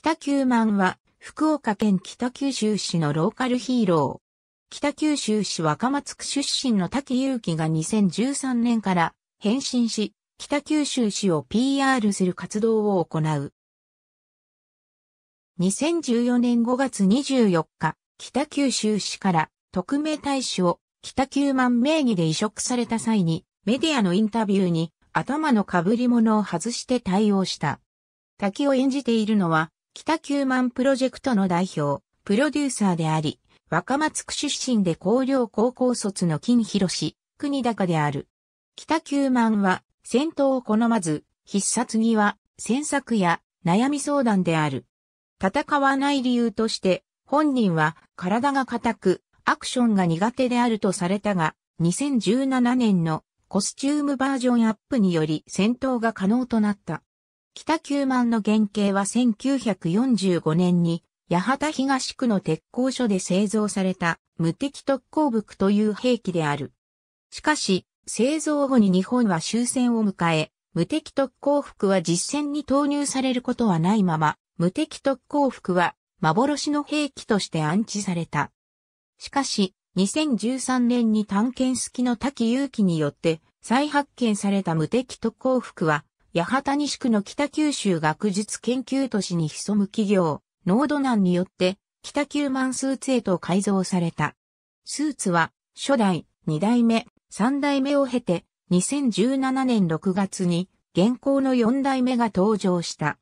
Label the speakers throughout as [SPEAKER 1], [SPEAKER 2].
[SPEAKER 1] 北九万は、福岡県北九州市のローカルヒーロー。北九州市若松区出身の滝祐樹が2013年から変身し、北九州市を PR する活動を行う。2014年5月24日、北九州市から特命大使を北九万名義で移植された際に、メディアのインタビューに頭の被り物を外して対応した。滝を演じているのは、北九万プロジェクトの代表、プロデューサーであり、若松区出身で高陵高校卒の金博士、国高である。北九万は、戦闘を好まず、必殺技は、戦策や悩み相談である。戦わない理由として、本人は体が硬く、アクションが苦手であるとされたが、2017年のコスチュームバージョンアップにより戦闘が可能となった。北九万の原型は1945年に、八幡東区の鉄工所で製造された無敵特攻服という兵器である。しかし、製造後に日本は終戦を迎え、無敵特攻服は実戦に投入されることはないまま、無敵特攻服は幻の兵器として安置された。しかし、2013年に探検好きの滝勇気によって再発見された無敵特攻服は八幡西区の北九州学術研究都市に潜む企業、ノードナンによって、北九万スーツへと改造された。スーツは、初代、二代目、三代目を経て、2017年6月に、現行の四代目が登場した。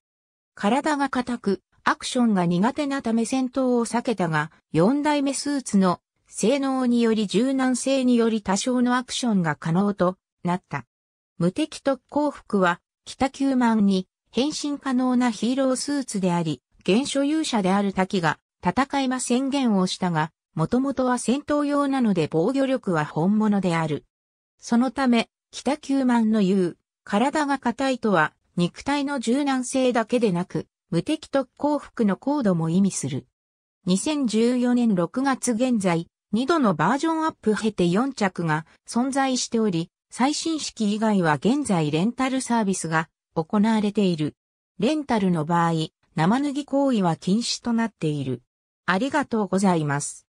[SPEAKER 1] 体が硬く、アクションが苦手なため戦闘を避けたが、四代目スーツの性能により柔軟性により多少のアクションが可能となった。無敵特攻服は北九万に変身可能なヒーロースーツであり、現所有者である滝が戦いま宣言をしたが、もともとは戦闘用なので防御力は本物である。そのため、北九万の言う、体が硬いとは、肉体の柔軟性だけでなく、無敵と幸福の高度も意味する。2014年6月現在、2度のバージョンアップ経て4着が存在しており、最新式以外は現在レンタルサービスが行われている。レンタルの場合、生脱ぎ行為は禁止となっている。ありがとうございます。